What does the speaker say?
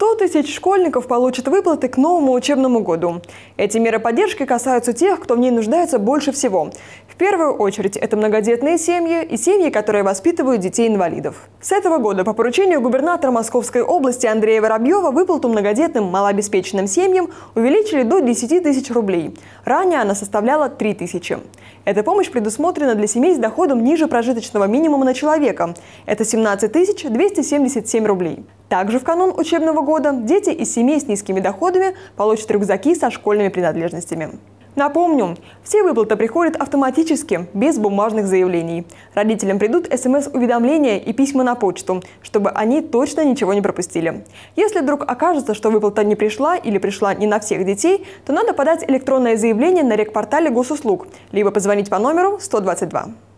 100 тысяч школьников получат выплаты к новому учебному году. Эти меры поддержки касаются тех, кто в ней нуждается больше всего первую очередь это многодетные семьи и семьи, которые воспитывают детей-инвалидов. С этого года по поручению губернатора Московской области Андрея Воробьева выплату многодетным малообеспеченным семьям увеличили до 10 тысяч рублей. Ранее она составляла 3 тысячи. Эта помощь предусмотрена для семей с доходом ниже прожиточного минимума на человека. Это 17 тысяч 277 рублей. Также в канун учебного года дети из семей с низкими доходами получат рюкзаки со школьными принадлежностями. Напомню, все выплаты приходят автоматически, без бумажных заявлений. Родителям придут смс-уведомления и письма на почту, чтобы они точно ничего не пропустили. Если вдруг окажется, что выплата не пришла или пришла не на всех детей, то надо подать электронное заявление на рекпортале госуслуг, либо позвонить по номеру 122.